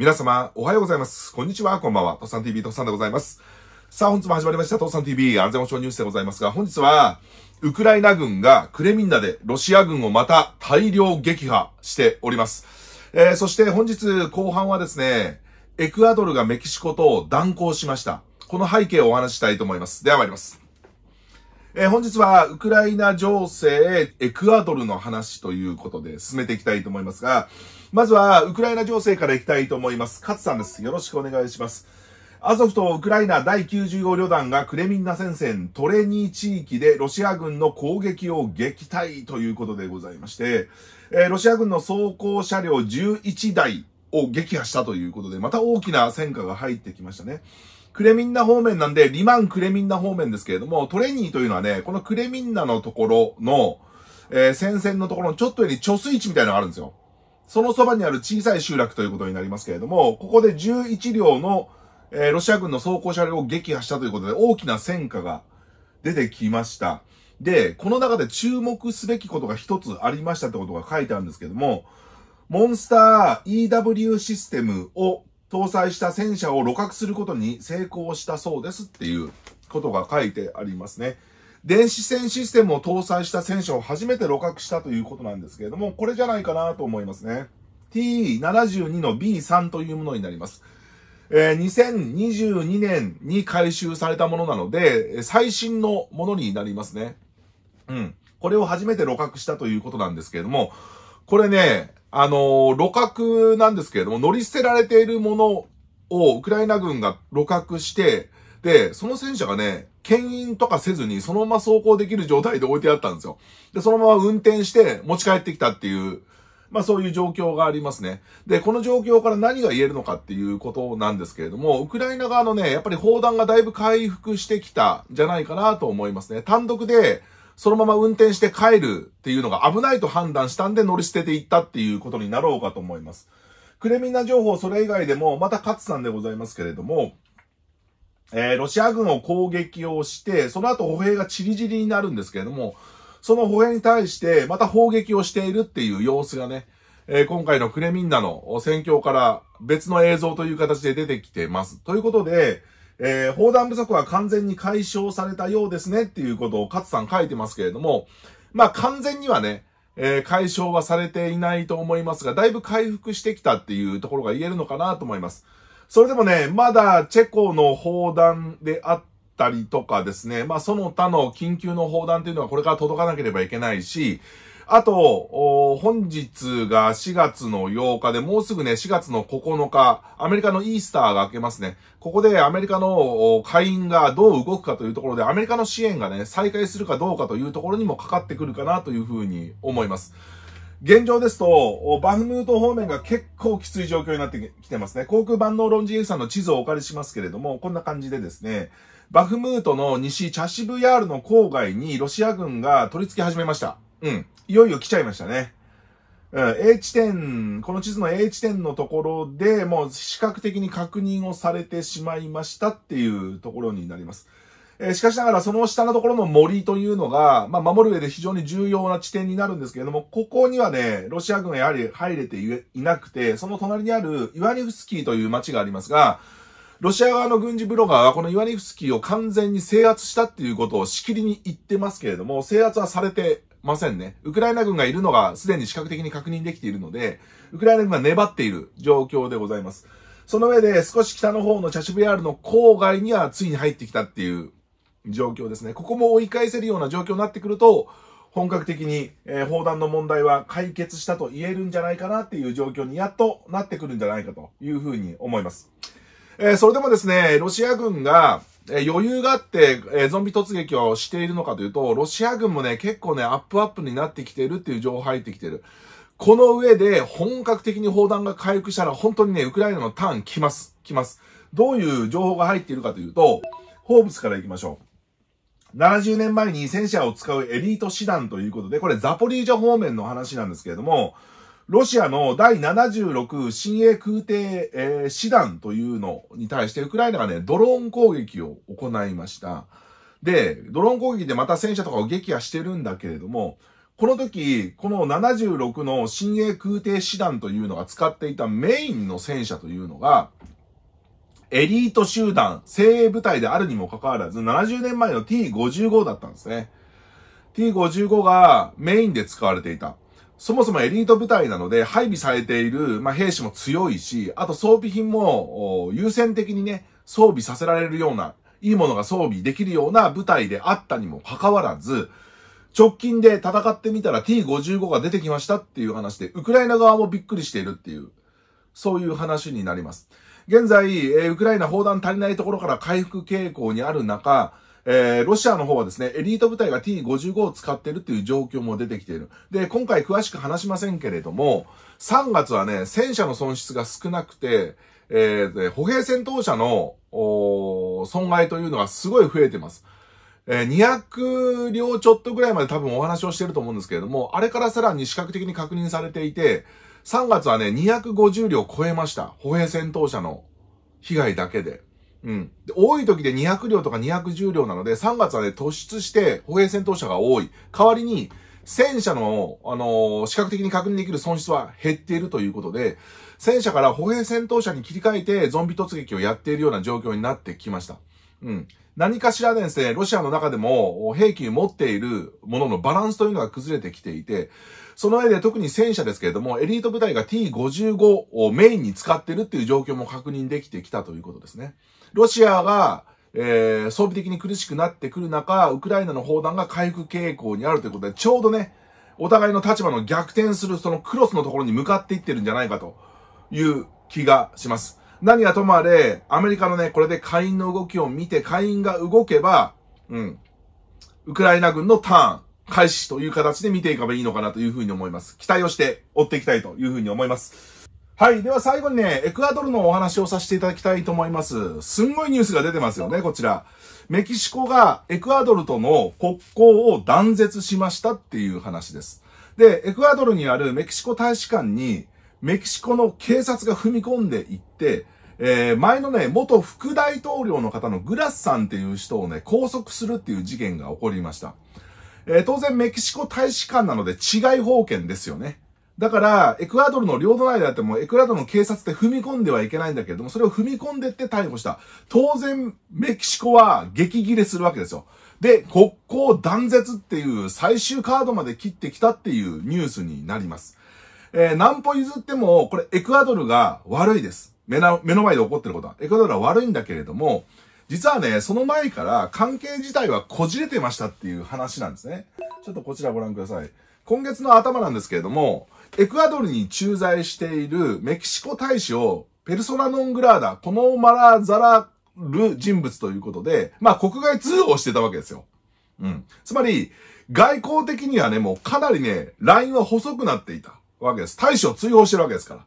皆様、おはようございます。こんにちは、こんばんは。トッサン TV トッサンでございます。さあ、本日も始まりました、トッサン TV 安全保障ニュースでございますが、本日は、ウクライナ軍がクレミンナでロシア軍をまた大量撃破しております。えー、そして本日後半はですね、エクアドルがメキシコと断交しました。この背景をお話したいと思います。では参ります。えー、本日はウクライナ情勢、エクアドルの話ということで進めていきたいと思いますが、まずはウクライナ情勢からいきたいと思います。勝さんです。よろしくお願いします。アゾフとウクライナ第95旅団がクレミンナ戦線トレニー地域でロシア軍の攻撃を撃退ということでございまして、えー、ロシア軍の装甲車両11台を撃破したということで、また大きな戦果が入ってきましたね。クレミンナ方面なんで、リマンクレミンナ方面ですけれども、トレニーというのはね、このクレミンナのところの、えー、戦線のところのちょっとより貯水池みたいなのがあるんですよ。そのそばにある小さい集落ということになりますけれども、ここで11両の、えー、ロシア軍の装甲車両を撃破したということで、大きな戦果が出てきました。で、この中で注目すべきことが一つありましたってことが書いてあるんですけども、モンスター EW システムを搭載した戦車を露獲することに成功したそうですっていうことが書いてありますね。電子戦システムを搭載した戦車を初めて露獲したということなんですけれども、これじゃないかなと思いますね。T72 e の B3 というものになります。えー、2022年に回収されたものなので、最新のものになりますね。うん。これを初めて露獲したということなんですけれども、これね、あの、路角なんですけれども、乗り捨てられているものをウクライナ軍が路角して、で、その戦車がね、牽引とかせずに、そのまま走行できる状態で置いてあったんですよ。で、そのまま運転して持ち帰ってきたっていう、まあそういう状況がありますね。で、この状況から何が言えるのかっていうことなんですけれども、ウクライナ側のね、やっぱり砲弾がだいぶ回復してきたんじゃないかなと思いますね。単独で、そのまま運転して帰るっていうのが危ないと判断したんで乗り捨てていったっていうことになろうかと思います。クレミナ情報それ以外でも、また勝さんでございますけれども、えー、ロシア軍を攻撃をして、その後歩兵がチリ散リになるんですけれども、その歩兵に対してまた砲撃をしているっていう様子がね、えー、今回のクレミンナの戦況から別の映像という形で出てきてます。ということで、えー、砲弾不足は完全に解消されたようですねっていうことを勝さん書いてますけれども、まあ完全にはね、えー、解消はされていないと思いますが、だいぶ回復してきたっていうところが言えるのかなと思います。それでもね、まだチェコの砲弾であったりとかですね、まあその他の緊急の砲弾っていうのはこれから届かなければいけないし、あと、本日が4月の8日で、もうすぐね、4月の9日、アメリカのイースターが明けますね。ここでアメリカの会員がどう動くかというところで、アメリカの支援がね、再開するかどうかというところにもかかってくるかなというふうに思います。現状ですと、バフムート方面が結構きつい状況になってきてますね。航空万能論 GF さんの地図をお借りしますけれども、こんな感じでですね、バフムートの西チャシブヤールの郊外にロシア軍が取り付け始めました。うん。いよいよ来ちゃいましたね。うん、A 地点、この地図の A 地点のところでもう視覚的に確認をされてしまいましたっていうところになります。えー、しかしながらその下のところの森というのが、まあ、守る上で非常に重要な地点になるんですけれども、ここにはね、ロシア軍はやはり入れていなくて、その隣にあるイワニフスキーという町がありますが、ロシア側の軍事ブロガーはこのイワニフスキーを完全に制圧したっていうことをしきりに言ってますけれども、制圧はされてませんね。ウクライナ軍がいるのがすでに視覚的に確認できているので、ウクライナ軍が粘っている状況でございます。その上で少し北の方のチャシュヤールの郊外にはついに入ってきたっていう状況ですね。ここも追い返せるような状況になってくると、本格的に、えー、砲弾の問題は解決したと言えるんじゃないかなっていう状況にやっとなってくるんじゃないかというふうに思います。えー、それでもですね、ロシア軍が、え余裕があって、えゾンビ突撃をしているのかというと、ロシア軍もね、結構ね、アップアップになってきてるっていう情報入ってきてる。この上で本格的に砲弾が回復したら本当にね、ウクライナのターン来ます。来ます。どういう情報が入っているかというと、ホーブスから行きましょう。70年前に戦車を使うエリート師団ということで、これザポリージャ方面の話なんですけれども、ロシアの第76新鋭空挺、えー、師団というのに対して、ウクライナがね、ドローン攻撃を行いました。で、ドローン攻撃でまた戦車とかを撃破してるんだけれども、この時、この76の新鋭空挺師団というのが使っていたメインの戦車というのが、エリート集団、精鋭部隊であるにもかかわらず、70年前の T55 だったんですね。T55 がメインで使われていた。そもそもエリート部隊なので、配備されている、まあ、兵士も強いし、あと装備品も、優先的にね、装備させられるような、いいものが装備できるような部隊であったにもかかわらず、直近で戦ってみたら T55 が出てきましたっていう話で、ウクライナ側もびっくりしているっていう、そういう話になります。現在、ウクライナ砲弾足りないところから回復傾向にある中、えー、ロシアの方はですね、エリート部隊が T55 を使ってるっていう状況も出てきている。で、今回詳しく話しませんけれども、3月はね、戦車の損失が少なくて、えー、歩兵戦闘車の、損害というのがすごい増えてます。えー、200両ちょっとぐらいまで多分お話をしてると思うんですけれども、あれからさらに視覚的に確認されていて、3月はね、250両超えました。歩兵戦闘車の被害だけで。うん。で、多い時で200両とか210両なので、3月はね、突出して歩兵戦闘車が多い。代わりに、戦車の、あのー、視覚的に確認できる損失は減っているということで、戦車から歩兵戦闘車に切り替えてゾンビ突撃をやっているような状況になってきました。うん。何かしらですね、ロシアの中でも兵器を持っているもののバランスというのが崩れてきていて、その上で特に戦車ですけれども、エリート部隊が T55 をメインに使ってるっていう状況も確認できてきたということですね。ロシアが、えー、装備的に苦しくなってくる中、ウクライナの砲弾が回復傾向にあるということで、ちょうどね、お互いの立場の逆転するそのクロスのところに向かっていってるんじゃないかという気がします。何はともあれ、アメリカのね、これで会員の動きを見て、会員が動けば、うん、ウクライナ軍のターン、開始という形で見ていけばいいのかなというふうに思います。期待をして追っていきたいというふうに思います。はい。では最後にね、エクアドルのお話をさせていただきたいと思います。すんごいニュースが出てますよね、こちら。メキシコがエクアドルとの国交を断絶しましたっていう話です。で、エクアドルにあるメキシコ大使館に、メキシコの警察が踏み込んでいって、えー、前のね、元副大統領の方のグラスさんっていう人をね、拘束するっていう事件が起こりました。えー、当然メキシコ大使館なので治外法権ですよね。だから、エクアドルの領土内であっても、エクアドルの警察って踏み込んではいけないんだけれども、それを踏み込んでって逮捕した。当然、メキシコは激切れするわけですよ。で、国交断絶っていう最終カードまで切ってきたっていうニュースになります。えー、何歩譲っても、これエクアドルが悪いです。目の前で起こってることは。エクアドルは悪いんだけれども、実はね、その前から関係自体はこじれてましたっていう話なんですね。ちょっとこちらご覧ください。今月の頭なんですけれども、エクアドルに駐在しているメキシコ大使をペルソナノングラーダ、このマラザラル人物ということで、まあ国外通報してたわけですよ。うん。つまり、外交的にはね、もうかなりね、ラインは細くなっていた。わけです。大使を追放してるわけですから。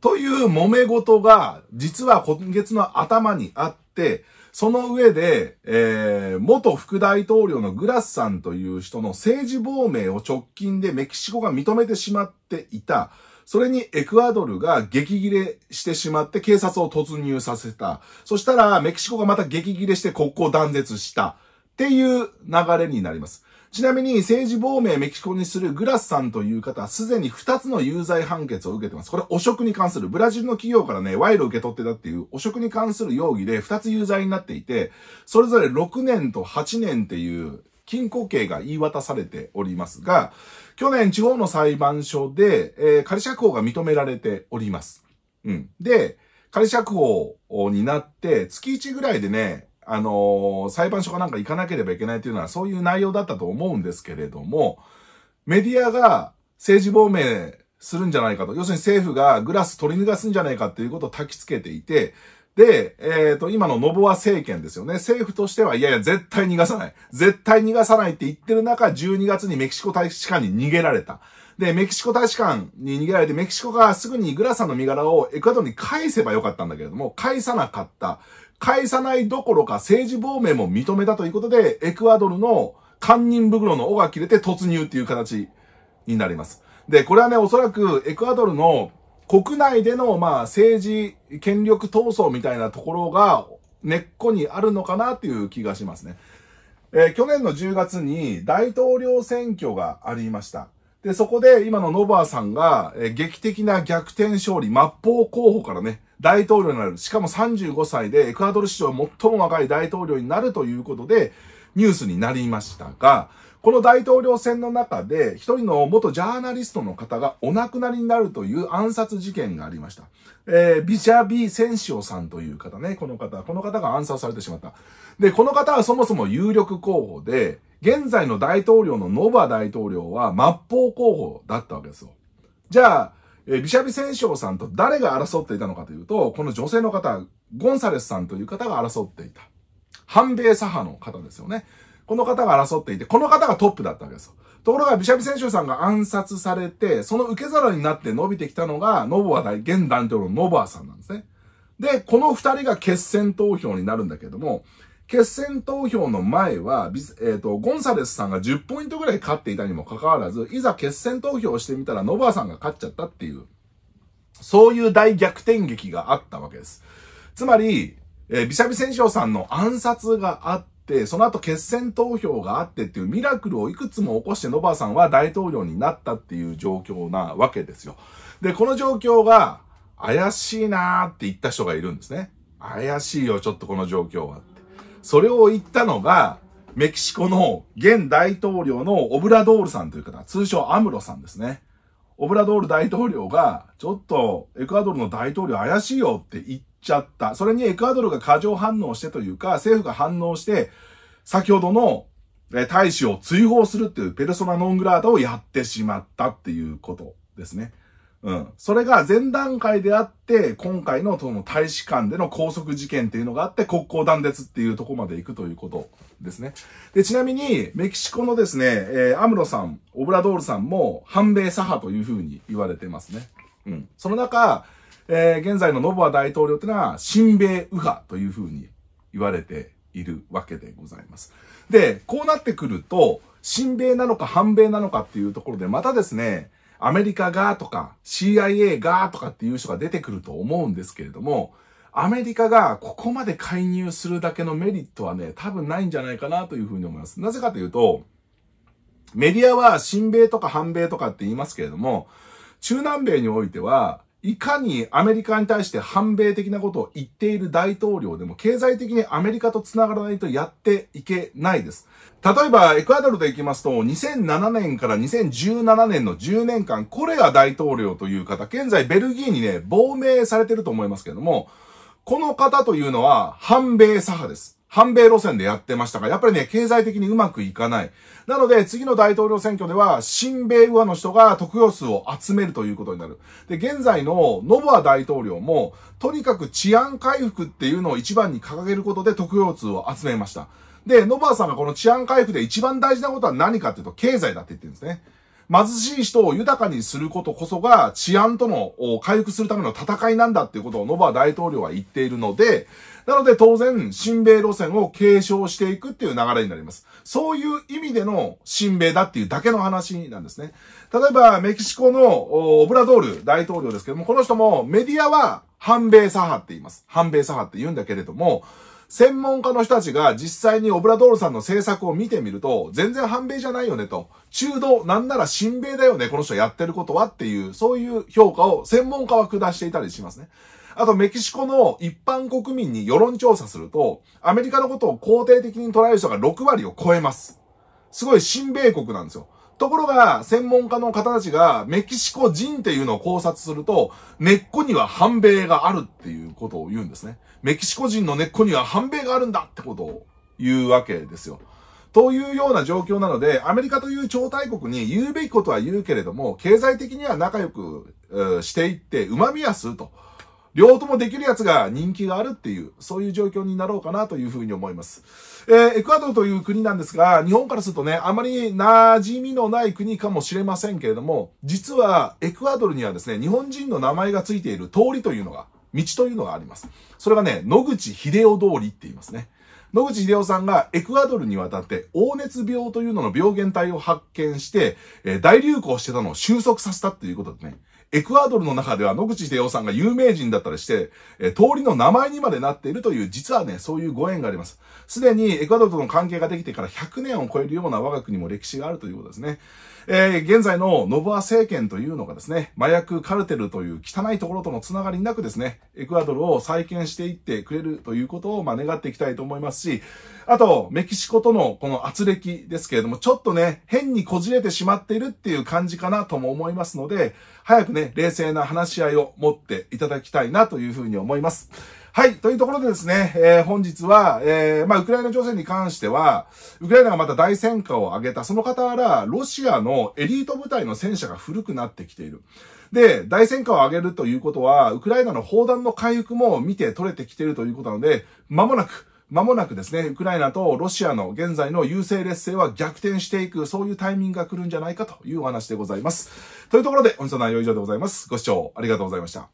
という揉め事が、実は今月の頭にあって、その上で、えー、元副大統領のグラスさんという人の政治亡命を直近でメキシコが認めてしまっていた。それにエクアドルが激切れしてしまって警察を突入させた。そしたらメキシコがまた激切れして国交断絶した。っていう流れになります。ちなみに政治亡命メキシコにするグラスさんという方はすでに2つの有罪判決を受けてます。これ汚職に関する、ブラジルの企業からね、賄賂を受け取ってたっていう汚職に関する容疑で2つ有罪になっていて、それぞれ6年と8年っていう禁錮刑が言い渡されておりますが、去年地方の裁判所で、えー、仮釈放が認められております。うん。で、仮釈放になって、月1ぐらいでね、あの裁判所かなんか行かなければいけないというのは、そういう内容だったと思うんですけれども、メディアが政治亡命するんじゃないかと、要するに政府がグラス取り逃がすんじゃないかということを焚きつけていて、で、えっ、ー、と、今のノボア政権ですよね。政府としては、いやいや、絶対逃がさない。絶対逃がさないって言ってる中、12月にメキシコ大使館に逃げられた。で、メキシコ大使館に逃げられて、メキシコがすぐにグラさんの身柄をエクアドルに返せばよかったんだけれども、返さなかった。返さないどころか政治亡命も認めたということで、エクアドルの官人袋の尾が切れて突入っていう形になります。で、これはね、おそらくエクアドルの国内での、まあ、政治、権力闘争みたいなところが根っこにあるのかなっていう気がしますね。えー、去年の10月に大統領選挙がありました。で、そこで今のノバーさんが、え劇的な逆転勝利、末法候補からね、大統領になる。しかも35歳でエクアドル史上最も若い大統領になるということで、ニュースになりましたが、この大統領選の中で、一人の元ジャーナリストの方がお亡くなりになるという暗殺事件がありました。えー、ビシャビー・センシオさんという方ね、この方、この方が暗殺されてしまった。で、この方はそもそも有力候補で、現在の大統領のノバ大統領は末法候補だったわけですよ。じゃあ、えビシャビ戦勝さんと誰が争っていたのかというと、この女性の方、ゴンサレスさんという方が争っていた。反米左派の方ですよね。この方が争っていて、この方がトップだったわけですよ。ところが、ビシャビ選手さんが暗殺されて、その受け皿になって伸びてきたのが、ノボア大、現団長のノバさんなんですね。で、この二人が決選投票になるんだけども、決戦投票の前は、えっ、ー、と、ゴンサレスさんが10ポイントぐらい勝っていたにもかかわらず、いざ決戦投票してみたら、ノバーさんが勝っちゃったっていう、そういう大逆転劇があったわけです。つまり、えー、ビシャビ選手さんの暗殺があって、その後決戦投票があってっていうミラクルをいくつも起こしてノバーさんは大統領になったっていう状況なわけですよ。で、この状況が怪しいなーって言った人がいるんですね。怪しいよ、ちょっとこの状況はっそれを言ったのが、メキシコの現大統領のオブラドールさんという方、通称アムロさんですね。オブラドール大統領が、ちょっとエクアドルの大統領怪しいよって言っちゃった。それにエクアドルが過剰反応してというか、政府が反応して、先ほどの大使を追放するっていうペルソナノングラータをやってしまったっていうことですね。うん。それが前段階であって、今回のその大使館での拘束事件っていうのがあって、国交断絶っていうとこまで行くということですね。で、ちなみに、メキシコのですね、えー、アムロさん、オブラドールさんも、反米左派というふうに言われてますね。うん。その中、えー、現在のノボア大統領ってのは、親米右派というふうに言われているわけでございます。で、こうなってくると、親米なのか反米なのかっていうところで、またですね、アメリカがとか CIA がとかっていう人が出てくると思うんですけれども、アメリカがここまで介入するだけのメリットはね、多分ないんじゃないかなというふうに思います。なぜかというと、メディアは新米とか反米とかって言いますけれども、中南米においては、いかにアメリカに対して反米的なことを言っている大統領でも経済的にアメリカと繋がらないとやっていけないです。例えば、エクアドルで行きますと、2007年から2017年の10年間、これが大統領という方、現在ベルギーにね、亡命されてると思いますけども、この方というのは反米左派です。反米路線でやってましたが、やっぱりね、経済的にうまくいかない。なので、次の大統領選挙では、新米右の人が得票数を集めるということになる。で、現在のノボア大統領も、とにかく治安回復っていうのを一番に掲げることで得票数を集めました。で、ノボアさんがこの治安回復で一番大事なことは何かっていうと、経済だって言ってるんですね。貧しい人を豊かにすることこそが治安との回復するための戦いなんだっていうことをノバ大統領は言っているので、なので当然、親米路線を継承していくっていう流れになります。そういう意味での親米だっていうだけの話なんですね。例えば、メキシコのオブラドール大統領ですけども、この人もメディアは反米左派って言います。反米左派って言うんだけれども、専門家の人たちが実際にオブラドールさんの政策を見てみると、全然反米じゃないよねと、中道、なんなら親米だよね、この人やってることはっていう、そういう評価を専門家は下していたりしますね。あと、メキシコの一般国民に世論調査すると、アメリカのことを肯定的に捉える人が6割を超えます。すごい親米国なんですよ。ところが、専門家の方たちがメキシコ人っていうのを考察すると、根っこには反米があるっていうことを言うんですね。メキシコ人の根っこには反米があるんだってことを言うわけですよ。というような状況なので、アメリカという超大国に言うべきことは言うけれども、経済的には仲良くしていって、うまみはすると。両ともできるやつが人気があるっていう、そういう状況になろうかなというふうに思います。えー、エクアドルという国なんですが、日本からするとね、あまり馴染みのない国かもしれませんけれども、実はエクアドルにはですね、日本人の名前がついている通りというのが、道というのがあります。それがね、野口秀夫通りって言いますね。野口秀夫さんがエクアドルに渡って黄熱病というのの病原体を発見して、えー、大流行してたのを収束させたっていうことでね。エクアドルの中では野口秀夫さんが有名人だったりして、え通りの名前にまでなっているという、実はね、そういうご縁があります。すでにエクアドルとの関係ができてから100年を超えるような我が国も歴史があるということですね。えー、現在のノブア政権というのがですね、麻薬カルテルという汚いところとのつながりなくですね、エクアドルを再建していってくれるということを、まあ、願っていきたいと思いますし、あと、メキシコとのこの圧力ですけれども、ちょっとね、変にこじれてしまっているっていう感じかなとも思いますので、早くね、ね、冷静な話し合いを持っていただきたいなというふうに思います。はい。というところでですね、えー、本日は、えー、まあ、ウクライナ情勢に関しては、ウクライナがまた大戦果を上げた、その方ら、ロシアのエリート部隊の戦車が古くなってきている。で、大戦果を上げるということは、ウクライナの砲弾の回復も見て取れてきているということなので、まもなく、まもなくですね、ウクライナとロシアの現在の優勢劣勢は逆転していく、そういうタイミングが来るんじゃないかというお話でございます。というところで、本日の内容以上でございます。ご視聴ありがとうございました。